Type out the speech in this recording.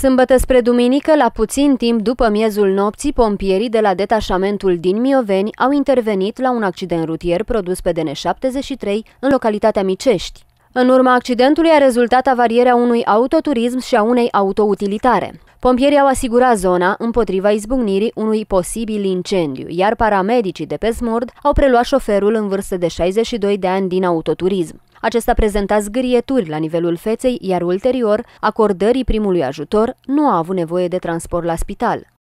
Sâmbătă spre duminică, la puțin timp după miezul nopții, pompierii de la detașamentul din Mioveni au intervenit la un accident rutier produs pe DN73 în localitatea Micești. În urma accidentului a rezultat avarierea unui autoturism și a unei autoutilitare. Pompierii au asigurat zona împotriva izbucnirii unui posibil incendiu, iar paramedicii de pe Smurd au preluat șoferul în vârstă de 62 de ani din autoturism. Acesta prezenta zgârieturi la nivelul feței, iar ulterior, acordării primului ajutor, nu a avut nevoie de transport la spital.